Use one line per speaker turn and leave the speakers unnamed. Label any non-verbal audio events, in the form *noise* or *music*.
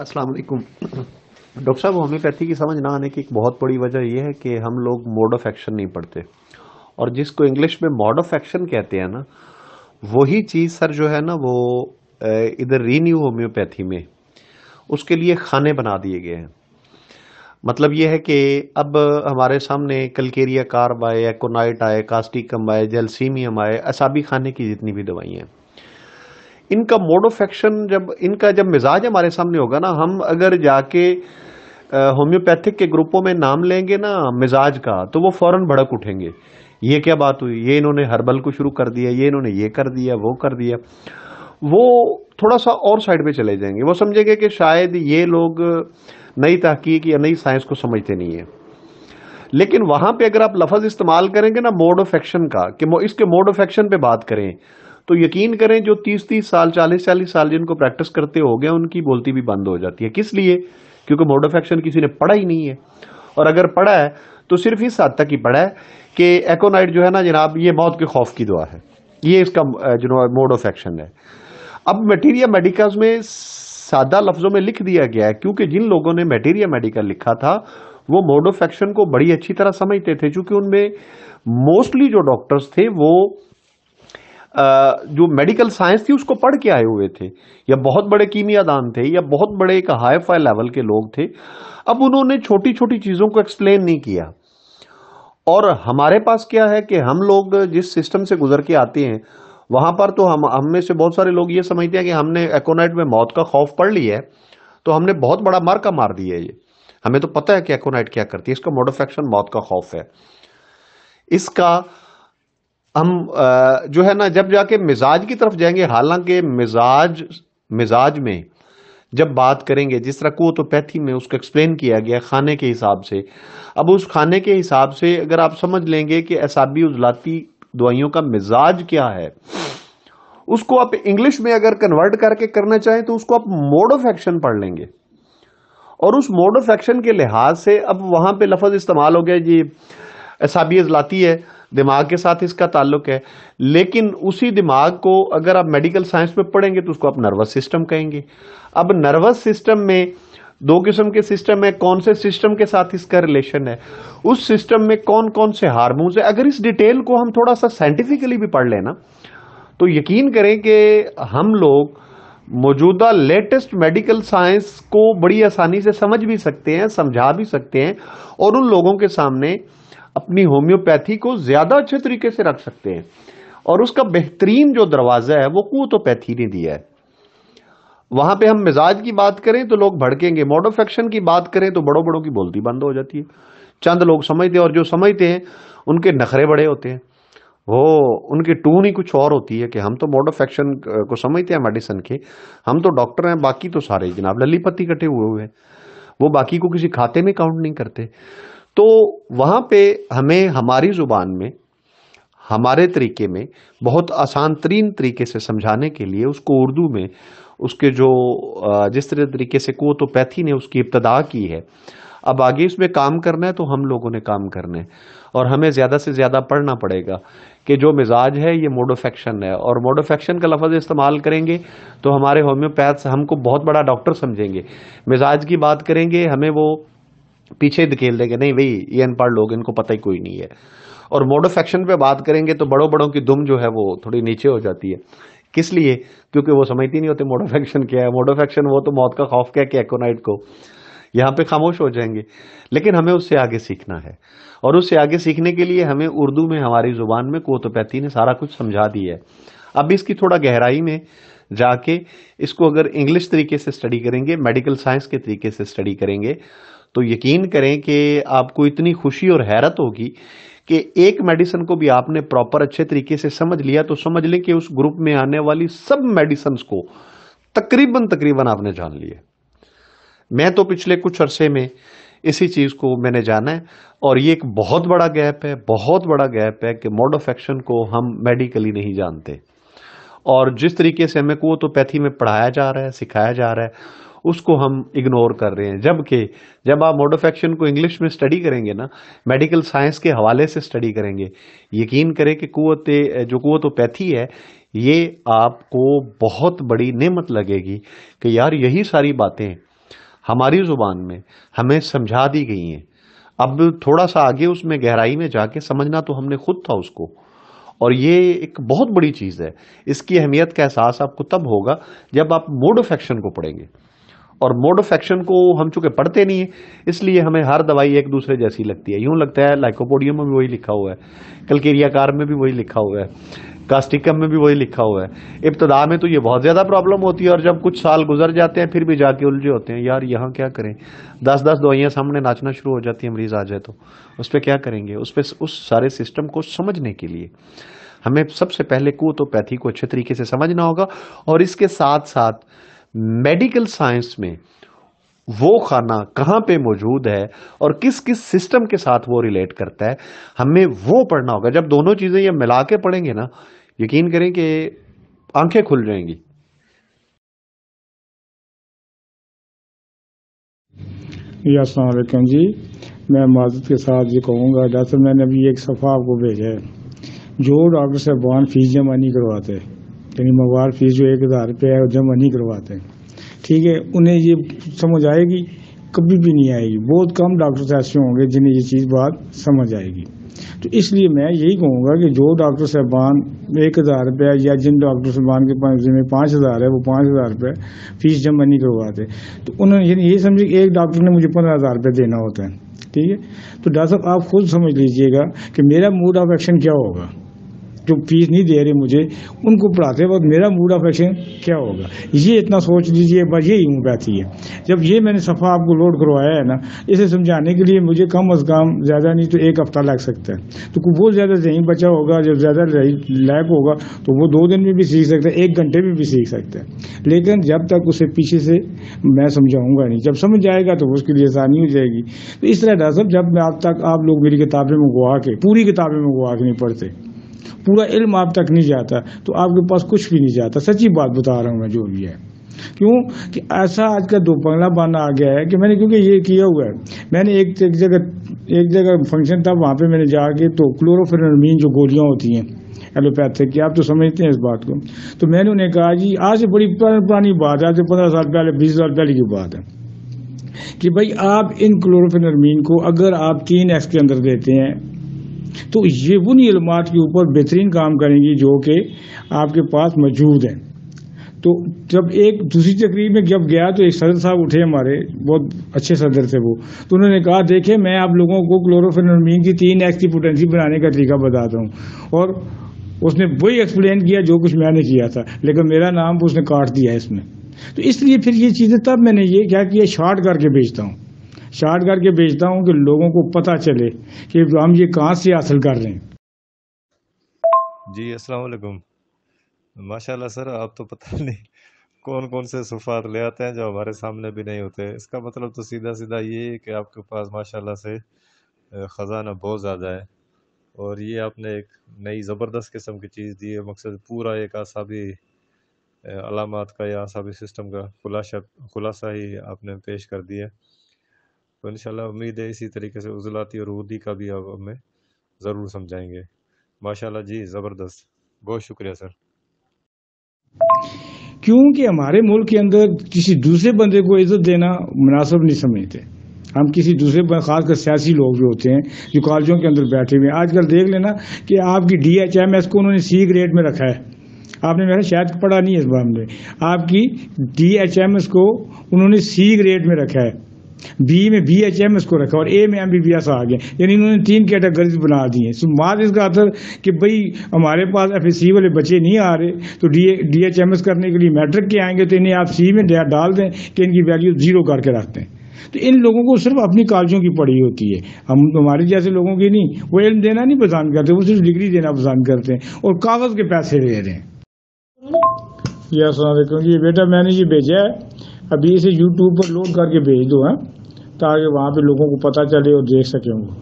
अस्सलाम वालेकुम
डॉक्टर साहब होम्योपैथी की समझ ना आने की एक बहुत बड़ी वजह यह है कि हम लोग मोड ऑफ एक्शन नहीं पढ़ते और जिसको इंग्लिश में मोड ऑफ एक्शन कहते हैं ना वही चीज़ सर जो है ना वो इधर रीन्यू होम्योपैथी में उसके लिए खाने बना दिए गए हैं मतलब ये है कि अब हमारे सामने कलकेरिया कार्ब आए एकोनाइट आए कास्टिकम आए जेलसीमियम आए असाबी खाने की जितनी भी दवाइयाँ हैं इनका मोड ऑफ एक्शन जब इनका जब मिजाज हमारे सामने होगा ना हम अगर जाके होम्योपैथिक के ग्रुपों में नाम लेंगे ना मिजाज का तो वो फौरन भड़क उठेंगे ये क्या बात हुई ये इन्होंने हर्बल को शुरू कर दिया ये इन्होंने ये कर दिया वो कर दिया वो थोड़ा सा और साइड पे चले जाएंगे वो समझेंगे कि शायद ये लोग नई तहकीक या नई साइंस को समझते नहीं है लेकिन वहां पे अगर आप लफज इस्तेमाल करेंगे ना मोड ऑफ एक्शन का कि इसके मोड ऑफ एक्शन पे बात करें तो यकीन करें जो तीस तीस साल चालीस चालीस साल जिनको प्रैक्टिस करते हो गए उनकी बोलती भी बंद हो जाती है किस लिए क्योंकि मोड ऑफ एक्शन किसी ने पढ़ा ही नहीं है और अगर पढ़ा है तो सिर्फ इस हद तक ही पढ़ा है कि एकोनाइट जो है ना जनाब ये मौत के खौफ की दुआ है ये इसका जो मोड ऑफ एक्शन है अब मटीरिया मेडिकल में सादा लफ्जों में लिख दिया गया है क्योंकि जिन लोगों ने मटीरिया मेडिकल लिखा था वो मोड ऑफ एक्शन को बड़ी अच्छी तरह समझते थे क्योंकि उनमें मोस्टली जो डॉक्टर्स थे वो जो मेडिकल साइंस थी उसको पढ़ के आए हुए थे या बहुत बड़े कीमियादान थे या बहुत बड़े एक हाई फाई लेवल के लोग थे अब उन्होंने छोटी छोटी चीज़ों को एक्सप्लेन नहीं किया और हमारे पास क्या है कि हम लोग जिस सिस्टम से गुजर के आते हैं वहाँ पर तो हम हम में से बहुत सारे लोग ये समझते हैं कि हमने एकोनाइट में मौत का खौफ पढ़ लिया है तो हमने बहुत बड़ा मार्का मार दिया है ये हमें तो पता है कि एकोनाइट क्या करती है इसका मोडोफेक्शन मौत का खौफ है इसका हम जो है ना जब जाके मिजाज की तरफ जाएंगे हालांकि मिजाज मिजाज में जब बात करेंगे जिस तरह कोतोपैथी में उसको एक्सप्लेन किया गया खाने के हिसाब से अब उस खाने के हिसाब से अगर आप समझ लेंगे कि एसाबी उजलाती दवाइयों का मिजाज क्या है उसको आप इंग्लिश में अगर कन्वर्ट करके करना चाहें तो उसको आप मोड ऑफ एक्शन पढ़ लेंगे और उस मोड ऑफ एक्शन के लिहाज से अब वहां पे लफज इस्तेमाल हो गया जी भी लाती है दिमाग के साथ इसका ताल्लुक है लेकिन उसी दिमाग को अगर आप मेडिकल साइंस में पढ़ेंगे तो उसको आप नर्वस सिस्टम कहेंगे अब नर्वस सिस्टम में दो किस्म के सिस्टम है कौन से सिस्टम के साथ इसका रिलेशन है उस सिस्टम में कौन कौन से हारमोन्स है अगर इस डिटेल को हम थोड़ा सा साइंटिफिकली भी पढ़ लेना तो यकीन करें कि हम लोग मौजूदा लेटेस्ट मेडिकल साइंस को बड़ी आसानी से समझ भी सकते हैं समझा भी सकते हैं और उन लोगों के सामने अपनी होम्योपैथी को ज्यादा अच्छे तरीके से रख सकते हैं और उसका बेहतरीन जो दरवाजा है वो कुतोपैथी ने दिया है वहां पे हम मिजाज की बात करें तो लोग भड़केंगे मोडोफेक्शन की बात करें तो बड़ों बड़ों की बोलती बंद हो जाती है चंद लोग समझते हैं और जो समझते हैं उनके नखरे बड़े होते हैं वो उनकी टून ही कुछ और होती है कि हम तो मोडोफेक्शन को समझते हैं मेडिसिन के हम तो डॉक्टर हैं बाकी तो सारे जनाब लली पत्ती कटे हुए हुए हैं वो बाकी को किसी खाते में काउंट नहीं करते तो वहाँ पे हमें हमारी ज़ुबान में हमारे तरीके में बहुत आसान तरीन तरीके से समझाने के लिए उसको उर्दू में उसके जो जिस तरह तरीके से कोतोपैथी ने उसकी इब्तदा की है अब आगे इसमें काम करना है तो हम लोगों ने काम करना है और हमें ज़्यादा से ज़्यादा पढ़ना पड़ेगा कि जो मिजाज है ये मोडोफेक्शन है और मोडोफेक्शन का लफज इस्तेमाल करेंगे तो हमारे होम्योपैथ्स हमको बहुत बड़ा डॉक्टर समझेंगे मिजाज की बात करेंगे हमें वो पीछे धकेल देंगे नहीं भाई ये अनपढ़ लोग इनको पता ही कोई नहीं है और मोड ऑफ एक्शन पे बात करेंगे तो बड़ों बड़ों की दुम जो है वो थोड़ी नीचे हो जाती है किस लिए क्योंकि वो समझती नहीं होते मोड ऑफ एक्शन क्या है मोड ऑफ एक्शन वो तो मौत का खौफ क्या क्या एकोनाइट को यहाँ पे खामोश हो जाएंगे लेकिन हमें उससे आगे सीखना है और उससे आगे सीखने के लिए हमें उर्दू में हमारी ज़ुबान में कोतपैती ने सारा कुछ समझा दिया है अब इसकी थोड़ा गहराई में जाके इसको अगर इंग्लिश तरीके से स्टडी करेंगे मेडिकल साइंस के तरीके से स्टडी करेंगे तो यकीन करें कि आपको इतनी खुशी और हैरत होगी कि एक मेडिसन को भी आपने प्रॉपर अच्छे तरीके से समझ लिया तो समझ लें कि उस ग्रुप में आने वाली सब मेडिसन को तकरीबन तकरीबन आपने जान लिए मैं तो पिछले कुछ अरसे में इसी चीज़ को मैंने जाना है और ये एक बहुत बड़ा गैप है बहुत बड़ा गैप है कि मोड ऑफ एक्शन को हम मेडिकली नहीं जानते और जिस तरीके से हमें कुतोपैथी में पढ़ाया जा रहा है सिखाया जा रहा है उसको हम इग्नोर कर रहे हैं जबकि जब आप मोड ऑफ एक्शन को इंग्लिश में स्टडी करेंगे ना मेडिकल साइंस के हवाले से स्टडी करेंगे यकीन करें कि कुत जो कुतोपैथी है ये आपको बहुत बड़ी नेमत लगेगी कि यार यही सारी बातें हमारी ज़ुबान में हमें समझा दी गई हैं अब थोड़ा सा आगे उसमें गहराई में जाके समझना तो हमने खुद था उसको और ये एक बहुत बड़ी चीज़ है इसकी अहमियत का एहसास आपको तब होगा जब आप मोड ऑफ एक्शन को पढ़ेंगे और मोड ऑफ एक्शन को हम चूंकि पढ़ते नहीं है इसलिए हमें हर दवाई एक दूसरे जैसी लगती है यूं लगता है लाइकोपोडियम में भी वही लिखा हुआ है कलकेरिया कार में भी वही लिखा हुआ है कास्टिकम में भी वही लिखा हुआ है इब्तदा में तो ये बहुत ज़्यादा प्रॉब्लम होती है और जब कुछ साल गुजर जाते हैं फिर भी जाके उलझे होते हैं यार यहाँ क्या करें दस दस दवाइयाँ सामने नाचना शुरू हो जाती है मरीज़ आ जाए तो उस पर क्या करेंगे उस पर उस सारे सिस्टम को समझने के लिए हमें सबसे पहले कोतोपैथी को अच्छे तरीके से समझना होगा और इसके साथ साथ मेडिकल साइंस में वो खाना कहाँ पे मौजूद है और किस किस सिस्टम के साथ वो रिलेट करता है हमें वो पढ़ना होगा जब दोनों चीज़ें ये मिला के पढ़ेंगे ना यकीन करें कि आंखें खुल जाएंगी
जी असलकम जी मैं माजद के साथ ये कहूँगा डॉक्टर मैंने अभी एक सफ़ा आपको भेजा है जो डॉक्टर साहबान फीस जमा नहीं करवाते यानी मवार फीस जो एक हज़ार रुपये है जमा नहीं करवाते ठीक है उन्हें ये समझ आएगी कभी भी नहीं आएगी बहुत कम डॉक्टर्स ऐसे होंगे जिन्हें ये चीज़ बात समझ आएगी तो इसलिए मैं यही कहूँगा कि जो डॉक्टर साहबान एक हज़ार रुपये या जिन डॉक्टर साहबान के पास जिनमें पाँच हज़ार है वो पाँच हज़ार रुपये फीस जमा नहीं करवाते तो उन्होंने ये समझे कि एक डॉक्टर ने मुझे पंद्रह हज़ार रुपये देना होता है ठीक है तो डॉक्टर साहब आप खुद समझ लीजिएगा कि मेरा मूड ऑफ एक्शन क्या होगा जो फीस नहीं दे रहे मुझे उनको पढ़ाते वक्त मेरा मूड ऑफ एक्शन क्या होगा ये इतना सोच लीजिए बस ये यूँ आती है जब ये मैंने सफ़ा आपको लोड करवाया है ना इसे समझाने के लिए मुझे कम अज़ कम ज़्यादा नहीं तो एक हफ़्ता लग सकता है तो वो ज़्यादा जहीं बचा होगा जब ज़्यादा लैक होगा तो वो दो दिन में भी सीख सकता है एक घंटे में भी, सीख सकता है लेकिन जब तक उसे पीछे से मैं समझाऊंगा नहीं जब समझ जाएगा तो उसके लिए आसानी हो जाएगी तो इस तरह डॉक्टर साहब जब मैं आप तक आप लोग मेरी किताबें मंगवा के पूरी किताबें मंगवा के नहीं पढ़ते पूरा इल्म आप तक नहीं जाता तो आपके पास कुछ भी नहीं जाता सच्ची बात बता रहा हूँ मैं जो भी है क्यों कि ऐसा आज का दो पंगला बाना आ गया है कि मैंने क्योंकि ये किया हुआ है मैंने एक एक जगह एक जगह फंक्शन था वहाँ पे मैंने जाके तो क्लोरोफिन जो गोलियाँ होती हैं एलोपैथिक की आप तो समझते हैं इस बात को तो मैंने उन्हें कहा जी आज से बड़ी पुरानी बात है आज से पंद्रह साल पहले बीस साल पहले की बात है कि भाई आप इन क्लोरोफिन को अगर आप तीन एक्स के अंदर देते हैं तो ये उन इलमात के ऊपर बेहतरीन काम करेंगी जो कि आपके पास मौजूद हैं तो जब एक दूसरी तकरीब में जब गया तो एक सदर साहब उठे हमारे बहुत अच्छे सदर थे वो तो उन्होंने कहा देखे मैं आप लोगों को क्लोरोफिनमीन की तीन एक्स की पोटेंसी बनाने का तरीका बताता हूँ और उसने वही एक्सप्लेन किया जो कुछ मैंने किया था लेकिन मेरा नाम उसने काट दिया इसमें तो इसलिए फिर ये चीज़ें तब मैंने ये क्या किया शॉर्ट करके बेचता हूँ चाट करके बेचता हूँ कि लोगों को पता चले कि हम ये कहाँ से हासिल कर रहे हैं
जी असलकुम माशाल्लाह सर आप तो पता *laughs* नहीं कौन कौन से सफ़ात ले आते हैं जो हमारे सामने भी नहीं होते इसका मतलब तो सीधा सीधा ये है कि आपके पास माशाल्लाह से ख़जाना बहुत ज़्यादा है और ये आपने एक नई ज़बरदस्त किस्म की चीज़ दी है मकसद पूरा एक आसाबी अलामत का या आसाबी सिस्टम का खुलासा खुलासा ही आपने पेश कर दिया तो इन उम्मीद है इसी तरीके से उजलाती और उदी का भी अब हमें
ज़रूर समझाएंगे माशाल्लाह जी ज़बरदस्त बहुत शुक्रिया सर क्योंकि हमारे मुल्क के अंदर किसी दूसरे बंदे को इज्जत देना मुनासिब नहीं समझते हम किसी दूसरे खासकर सियासी लोग भी होते हैं जो कॉलेजों के अंदर बैठे हुए हैं आजकल देख लेना कि आपकी डी एच एम एस को उन्होंने सी ग्रेड में रखा है आपने मेरा शायद पढ़ा नहीं है इस बार में आपकी डी एच एम एस को उन्होंने सी ग्रेड में रखा है बी में बी एच एम एस को रखा और ए में एम बी बी एस आ गया यानी इन्होंने तीन कैटेगरीज बना दी हैं सो इसका असर कि भाई हमारे पास एफ एस सी वाले बच्चे नहीं आ रहे तो D D H M S करने के लिए मैट्रिक के आएंगे तो इन्हें आप सी में डाल दें कि इनकी वैल्यू जीरो करके रख दें तो इन लोगों को सिर्फ अपनी कालजों की पढ़ी होती है हम हमारे जैसे लोगों की नहीं वो इल्म देना नहीं पसंद करते वो सिर्फ डिग्री देना पसंद करते हैं और कागज़ के पैसे दे रहे हैं यस जी बेटा मैंने ये भेजा है अभी इसे यूट्यूब पर लोड करके भेज दो है हाँ, ताकि वहाँ पे लोगों को पता चले और देख सकें वो